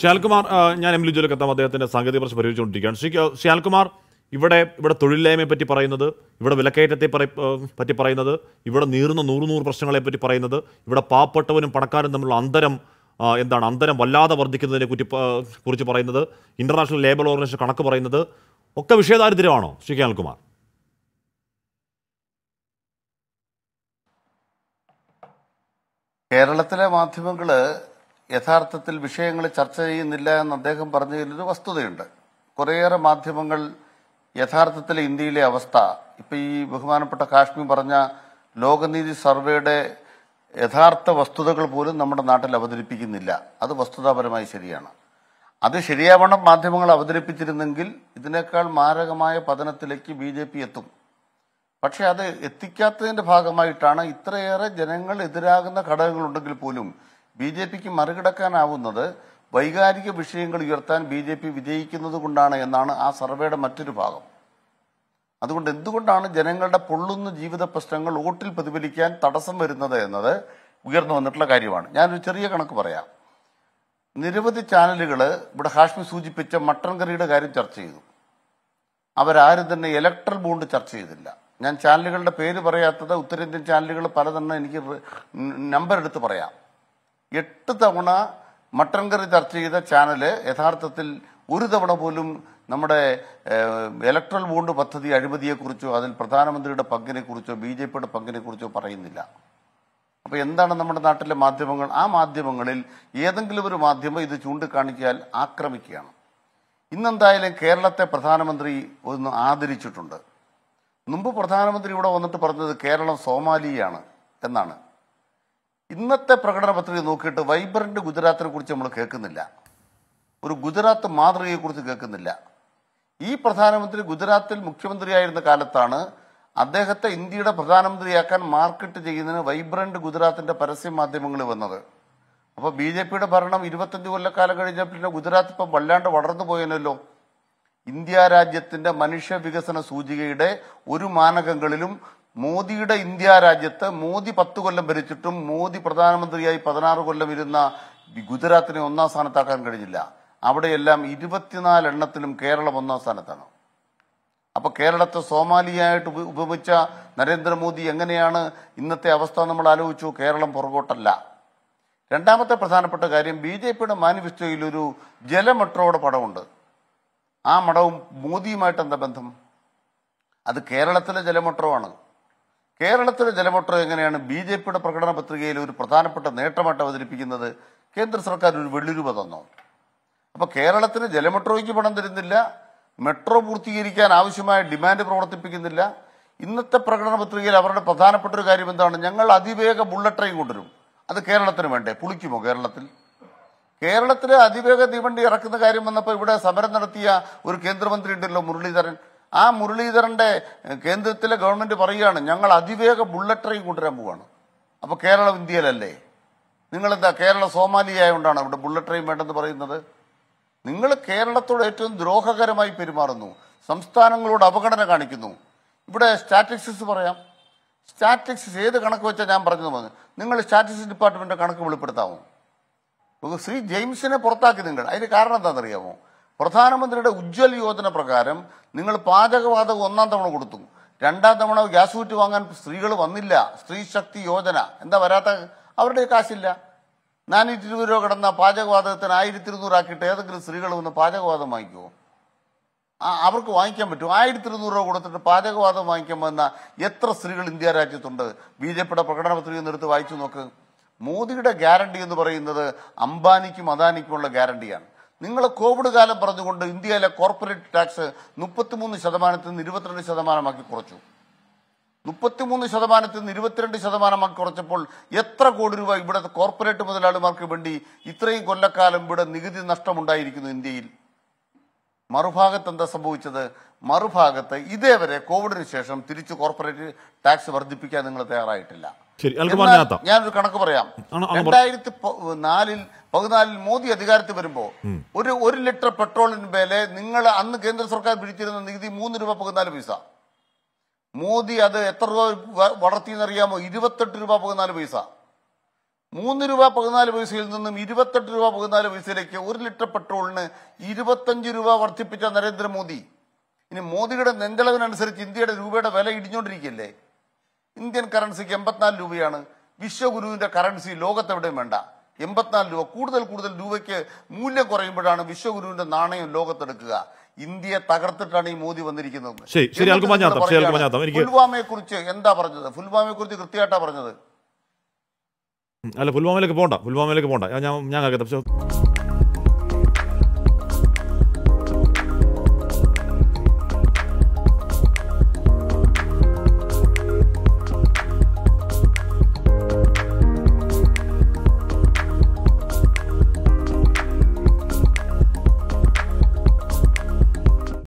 ശ്യാൽകുമാർ ഞാൻ എം ലിജോയിൽ കത്താം അദ്ദേഹത്തിന്റെ സാങ്കേതിക പ്രശ്നം പരിഹരിച്ചുകൊണ്ടിരിക്കുകയാണ് ശ്രീ ശ്യാൽകുമാർ ഇവിടെ ഇവിടെ തൊഴിലില്ലായ്മയെ പറ്റി പറയുന്നത് ഇവിടെ വിലക്കയറ്റത്തെ പറ്റി പറയുന്നത് ഇവിടെ നീറുന്ന നൂറ് നൂറ് പ്രശ്നങ്ങളെ പറ്റി പറയുന്നത് ഇവിടെ പാവപ്പെട്ടവനും പണക്കാരും തമ്മിലുള്ള അന്തരം എന്താണ് അന്തരം വല്ലാതെ വർദ്ധിക്കുന്നതിനെ കുറ്റി കുറിച്ച് പറയുന്നത് ഇന്റർനാഷണൽ ലേബർ ഓർഗനൈസേഷൻ കണക്ക് പറയുന്നത് ഒക്കെ വിഷയദാരിദ്ര്യമാണോ ശ്രീ കേരളത്തിലെ മാധ്യമങ്ങള് യഥാർത്ഥത്തിൽ വിഷയങ്ങൾ ചർച്ച ചെയ്യുന്നില്ല എന്ന് അദ്ദേഹം പറഞ്ഞതിലൊരു വസ്തുതയുണ്ട് കുറേയേറെ മാധ്യമങ്ങൾ യഥാർത്ഥത്തിൽ ഇന്ത്യയിലെ അവസ്ഥ ഇപ്പം ഈ ബഹുമാനപ്പെട്ട കാശ്മീർ പറഞ്ഞ ലോകനീതി സർവേയുടെ യഥാർത്ഥ വസ്തുതകൾ പോലും നമ്മുടെ നാട്ടിൽ അവതരിപ്പിക്കുന്നില്ല അത് വസ്തുതാപരമായി ശരിയാണ് അത് ശരിയാവണം മാധ്യമങ്ങൾ അവതരിപ്പിച്ചിരുന്നെങ്കിൽ ഇതിനേക്കാൾ മാരകമായ പതനത്തിലേക്ക് ബി ജെ പി എത്തും പക്ഷെ അത് എത്തിക്കാത്തതിന്റെ ഭാഗമായിട്ടാണ് ഇത്രയേറെ ജനങ്ങൾ എതിരാകുന്ന ഘടകങ്ങളുണ്ടെങ്കിൽ പോലും ബി ജെ പിക്ക് മറികടക്കാനാവുന്നത് വൈകാരിക വിഷയങ്ങൾ ഉയർത്താൻ ബി ജെ പി വിജയിക്കുന്നത് കൊണ്ടാണ് എന്നാണ് ആ സർവേയുടെ മറ്റൊരു ഭാഗം അതുകൊണ്ട് എന്തുകൊണ്ടാണ് ജനങ്ങളുടെ പൊള്ളുന്ന ജീവിത പ്രശ്നങ്ങൾ വോട്ടിൽ പ്രതിഫലിക്കാൻ തടസ്സം വരുന്നത് എന്നത് ഉയർന്നു വന്നിട്ടുള്ള കാര്യമാണ് ഞാനൊരു ചെറിയ കണക്ക് പറയാം നിരവധി ചാനലുകൾ ഇവിടെ ഹാഷ്മി സൂചിപ്പിച്ച മട്ടൺ കറിയുടെ കാര്യം ചർച്ച ചെയ്തു അവരാരും തന്നെ ഇലക്ട്രൽ ബോണ്ട് ചർച്ച ചെയ്തില്ല ഞാൻ ചാനലുകളുടെ പേര് പറയാത്തത് ഉത്തരേന്ത്യൻ ചാനലുകൾ പലതെണ്ണം എനിക്ക് നമ്പർ എടുത്ത് പറയാം എട്ട് തവണ മട്ടൻ കറി ചർച്ച ചെയ്ത ചാനല് യഥാർത്ഥത്തിൽ ഒരു തവണ പോലും നമ്മുടെ ഇലക്ട്രൽ ബോണ്ട് പദ്ധതി അഴിമതിയെക്കുറിച്ചോ അതിൽ പ്രധാനമന്ത്രിയുടെ പങ്കിനെക്കുറിച്ചോ ബി ജെ പിയുടെ പങ്കിനെക്കുറിച്ചോ പറയുന്നില്ല അപ്പോൾ എന്താണ് നമ്മുടെ നാട്ടിലെ മാധ്യമങ്ങൾ ആ മാധ്യമങ്ങളിൽ ഏതെങ്കിലും ഒരു മാധ്യമം ഇത് ചൂണ്ടിക്കാണിക്കാൻ ആക്രമിക്കുകയാണ് ഇന്നെന്തായാലും കേരളത്തെ പ്രധാനമന്ത്രി ഒന്ന് ആദരിച്ചിട്ടുണ്ട് മുമ്പ് പ്രധാനമന്ത്രി ഇവിടെ വന്നിട്ട് പറഞ്ഞത് കേരളം സോമാലിയാണ് എന്നാണ് ഇന്നത്തെ പ്രകടന പത്രിക നോക്കിയിട്ട് വൈബ്രന്റ് ഗുജറാത്തിനെ കുറിച്ച് നമ്മൾ കേൾക്കുന്നില്ല ഒരു ഗുജറാത്ത് മാതൃകയെക്കുറിച്ച് കേൾക്കുന്നില്ല ഈ പ്രധാനമന്ത്രി ഗുജറാത്തിൽ മുഖ്യമന്ത്രിയായിരുന്ന കാലത്താണ് അദ്ദേഹത്തെ ഇന്ത്യയുടെ പ്രധാനമന്ത്രിയാക്കാൻ മാർക്കറ്റ് ചെയ്യുന്നതിന് വൈബ്രന്റ് ഗുജറാത്തിന്റെ പരസ്യ മാധ്യമങ്ങൾ വന്നത് അപ്പോൾ ബി ജെ പിയുടെ ഭരണം ഇരുപത്തഞ്ച് കൊല്ലക്കാലം കഴിഞ്ഞപ്പോൾ പിന്നെ ഗുജറാത്ത് ഇപ്പം വല്ലാണ്ട് വളർന്നു പോയനല്ലോ ഇന്ത്യ രാജ്യത്തിന്റെ മനുഷ്യ വികസന സൂചികയുടെ ഒരു മാനകങ്ങളിലും മോദിയുടെ ഇന്ത്യ രാജ്യത്ത് മോദി പത്ത് കൊല്ലം ഭരിച്ചിട്ടും മോദി പ്രധാനമന്ത്രിയായി പതിനാറ് കൊല്ലം ഇരുന്ന ഗുജറാത്തിനെ ഒന്നാം സ്ഥാനത്താക്കാൻ കഴിഞ്ഞില്ല അവിടെയെല്ലാം ഇരുപത്തിനാല് എണ്ണത്തിലും കേരളം ഒന്നാം സ്ഥാനത്താണ് അപ്പോൾ കേരളത്തെ സോമാലിയായിട്ട് ഉപമിച്ച നരേന്ദ്രമോദി എങ്ങനെയാണ് ഇന്നത്തെ അവസ്ഥ നമ്മൾ ആലോചിച്ചു കേരളം പുറകോട്ടല്ല രണ്ടാമത്തെ പ്രധാനപ്പെട്ട കാര്യം ബി ജെ പിയുടെ മാനിഫെസ്റ്റോയിൽ ഒരു ജലമെട്രോയുടെ പടമുണ്ട് ആ മഠവും മോദിയുമായിട്ട് എന്താ ബന്ധം അത് കേരളത്തിലെ ജലമെട്രോ ആണ് കേരളത്തിലെ ജനവോട്ടർ എങ്ങനെയാണ് ബി ജെ പിയുടെ പ്രകടന പത്രികയിൽ ഒരു പ്രധാനപ്പെട്ട നേട്ടമായിട്ട് അവതരിപ്പിക്കുന്നത് കേന്ദ്ര സർക്കാർ ഒരു വെള്ളിരൂപ തന്നോ അപ്പോൾ കേരളത്തിന് ജലമെട്രോയ്ക്ക് പണം തരുന്നില്ല മെട്രോ പൂർത്തീകരിക്കാൻ ആവശ്യമായ ഡിമാൻഡ് പ്രവർത്തിപ്പിക്കുന്നില്ല ഇന്നത്തെ പ്രകടന പത്രികയിൽ അവരുടെ പ്രധാനപ്പെട്ട ഒരു കാര്യം എന്താണ് ഞങ്ങൾ അതിവേഗ ബുള്ളറ്റ് ട്രെയിൻ കൊണ്ടുവരും അത് കേരളത്തിന് വേണ്ടേ പുളിക്കുമോ കേരളത്തിൽ കേരളത്തിലെ അതിവേഗ തീവണ്ടി ഇറക്കുന്ന കാര്യം വന്നപ്പോൾ ഇവിടെ സമരം നടത്തിയ ഒരു കേന്ദ്രമന്ത്രി ഉണ്ടല്ലോ മുരളീധരൻ ആ മുരളീധരന്റെ കേന്ദ്രത്തിലെ ഗവൺമെന്റ് പറയുകയാണ് ഞങ്ങൾ അതിവേഗ ബുള്ളറ്റ് ട്രെയിൻ കൊണ്ടുവരാൻ പോവാണ് അപ്പൊ കേരളം ഇന്ത്യയിലല്ലേ നിങ്ങളെന്താ കേരള സോമാലിയായ കൊണ്ടാണ് അവിടെ ബുള്ളറ്റ് ട്രെയിൻ വേണ്ടെന്ന് പറയുന്നത് നിങ്ങൾ കേരളത്തോട് ഏറ്റവും ദ്രോഹകരമായി പെരുമാറുന്നു സംസ്ഥാനങ്ങളോട് അപകടന കാണിക്കുന്നു ഇവിടെ സ്റ്റാറ്റിസ്റ്റിക്സ് പറയാം സ്റ്റാറ്റിസ്റ്റിക്സ് ഏത് കണക്ക് വെച്ചാൽ ഞാൻ പറഞ്ഞത് പറഞ്ഞു നിങ്ങൾ സ്റ്റാറ്റിസ്റ്റിക്സ് ഡിപ്പാർട്ട്മെൻറ്റ് കണക്ക് വെളിപ്പെടുത്താമോ ശ്രീ ജെയിംസിനെ പുറത്താക്കി നിങ്ങൾ അതിന് കാരണം എന്താണെന്നറിയാമോ പ്രധാനമന്ത്രിയുടെ ഉജ്ജ്വൽ യോജന പ്രകാരം നിങ്ങൾ പാചകവാതകം ഒന്നാം തവണ കൊടുത്തു രണ്ടാം തവണ ഗ്യാസ് കുറ്റി വാങ്ങാൻ സ്ത്രീകൾ വന്നില്ല സ്ത്രീ ശക്തി യോജന എന്താ വരാത്ത അവരുടെ കാശില്ല നാനൂറ്റി ഇരുപത് രൂപ കിടന്ന പാചകവാതകത്തിന് ആയിരത്തി ഇരുന്നൂറാക്കിയിട്ട് ഏതെങ്കിലും സ്ത്രീകൾ വന്ന് പാചകവാദം വാങ്ങിക്കുമോ അവർക്ക് വാങ്ങിക്കാൻ പറ്റും ആയിരത്തി ഇരുന്നൂറ് രൂപ കൊടുത്തിട്ട് പാചകവാദം വാങ്ങിക്കാൻ വന്ന എത്ര സ്ത്രീകൾ ഇന്ത്യ രാജ്യത്തുണ്ട് ബി ജെ പിയുടെ പ്രകടന പത്രിക വായിച്ചു നോക്ക് മോദിയുടെ ഗ്യാരണ്ടി എന്ന് പറയുന്നത് അംബാനിക്കും അദാനിക്കുമുള്ള ഗ്യാരണ്ടിയാണ് നിങ്ങൾ കോവിഡ് കാലം പറഞ്ഞുകൊണ്ട് ഇന്ത്യയിലെ കോർപ്പറേറ്റ് ടാക്സ് മുപ്പത്തിമൂന്ന് ശതമാനത്തിൽ നിന്ന് ഇരുപത്തിരണ്ട് ശതമാനമാക്കി കുറച്ചു മുപ്പത്തിമൂന്ന് ശതമാനത്തിൽ നിന്ന് ഇരുപത്തിരണ്ട് ശതമാനമാക്കി കുറച്ചപ്പോൾ എത്ര കോടി രൂപ ഇവിടെ കോർപ്പറേറ്റ് മുതലാളിമാർക്ക് വേണ്ടി ഇത്രയും കൊല്ലക്കാലം ഇവിടെ നികുതി നഷ്ടമുണ്ടായിരിക്കുന്നു ഇന്ത്യയിൽ മറുഭാഗത്ത് എന്താ സംഭവിച്ചത് മറുഭാഗത്ത് ഇതേവരെ കോവിഡിന് ശേഷം തിരിച്ചു കോർപ്പറേറ്റ് ടാക്സ് വർദ്ധിപ്പിക്കാൻ നിങ്ങൾ തയ്യാറായിട്ടില്ല ഞാനൊരു കണക്ക് പറയാം രണ്ടായിരത്തി നാലിൽ പതിനാലിൽ മോദി അധികാരത്തിൽ വരുമ്പോൾ ഒരു ഒരു ലിറ്റർ പെട്രോളിന് വില നിങ്ങൾ അന്ന് കേന്ദ്ര സർക്കാർ പിടിച്ചിരുന്ന നികുതി മൂന്ന് രൂപ പതിനാല് പൈസ മോദി അത് എത്ര രൂപ വളർത്തിയെന്നറിയാമോ ഇരുപത്തെട്ട് രൂപ പതിനാല് പൈസ മൂന്ന് രൂപ പതിനാല് പൈസയിൽ നിന്നും ഇരുപത്തെട്ട് രൂപ പതിനാല് പൈസയിലേക്ക് ഒരു ലിറ്റർ പെട്രോളിന് ഇരുപത്തഞ്ച് രൂപ വർദ്ധിപ്പിച്ച നരേന്ദ്രമോദി ഇനി മോദിയുടെ നെഞ്ചളവിനനുസരിച്ച് ഇന്ത്യയുടെ രൂപയുടെ വില ഇടിഞ്ഞുകൊണ്ടിരിക്കുകയല്ലേ ഇന്ത്യൻ കറൻസിക്ക് എൺപത്തിനാല് രൂപയാണ് വിശ്വഗുരുവിന്റെ കറൻസി ലോകത്തെവിടെയും വേണ്ട എൺപത്തിനാല് രൂപ കൂടുതൽ കൂടുതൽ രൂപയ്ക്ക് മൂല്യം കുറയുമ്പോഴാണ് വിശ്വഗുരുവിന്റെ നാണയം ലോകത്തെടുക്കുക ഇന്ത്യയെ തകർത്തിട്ടാണ് ഈ മോദി വന്നിരിക്കുന്നത് പുൽവാമയെ കുറിച്ച് എന്താ പറഞ്ഞത് പുൽവാമയെ കുറിച്ച് കൃത്യമായിട്ടാ പറഞ്ഞത് അല്ല പുൽവാമയിലേക്ക് പോണ്ട പുൽവാമയിലേക്ക് പോണ്ട ഞാൻ ഞാൻ കേൾക്കട്ടെ